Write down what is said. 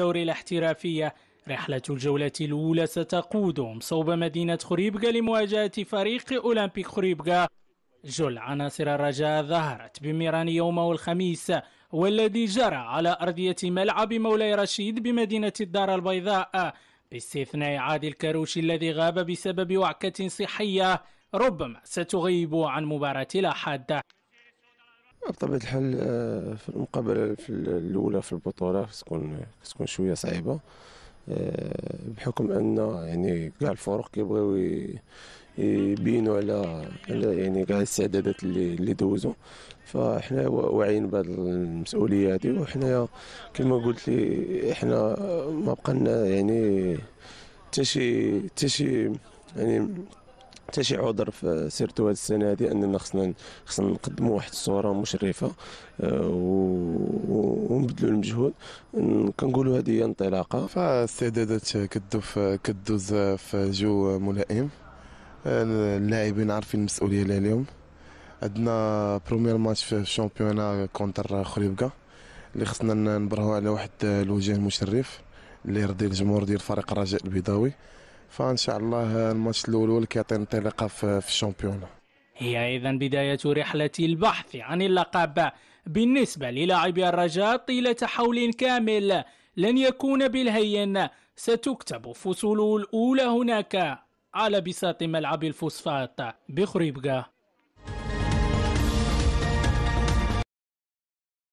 الدوري الاحترافية رحلة الجولة الأولى ستقودهم صوب مدينة خريبكا لمواجهة فريق أولمبيك خريبكا جل عناصر الرجاء ظهرت بميران يومه الخميس والذي جرى على أرضية ملعب مولاي رشيد بمدينة الدار البيضاء باستثناء عادل الكروش الذي غاب بسبب وعكة صحية ربما ستغيب عن مباراة الأحد بطبيعة الحال آه، في المقابلة في الأولى في البطولة تكون تكون شوية صعيبة آه، بحكم أن يعني كاع نعم. الفرق كيبغيو يبينوا على على يعني كاع الاستعدادات اللي اللي دوزوا فاحنا واعيين بهذه المسؤوليه هذه وحنا كما قلت لي حنا ما بقى يعني حتى شي حتى شي يعني حتى شي عذر في سيرتو هذه السنه هذه اننا خصنا خصنا نقدموا واحد الصوره مشرفه آه، ونبذلوا المجهود كنقولوا هذه هي انطلاقه فاستعدادات كدوز كدوز في جو ملائم آه، اللاعبين عارفين المسؤوليه اللي عليهم عندنا بروميير ماتش في الشامبيونا كونتر خريبكا اللي خصنا نبرهو على واحد الوجه المشرف اللي يرضي الجمهور ديال فريق الرجاء البيضاوي فان شاء الله الماتش الاول كيعطي انطلاقه في الشامبيون هي اذا بدايه رحله البحث عن اللقب بالنسبه للاعبي الرجاء طيله حول كامل لن يكون بالهين ستكتب فصوله الاولى هناك على بساط ملعب الفوسفات بخريبكه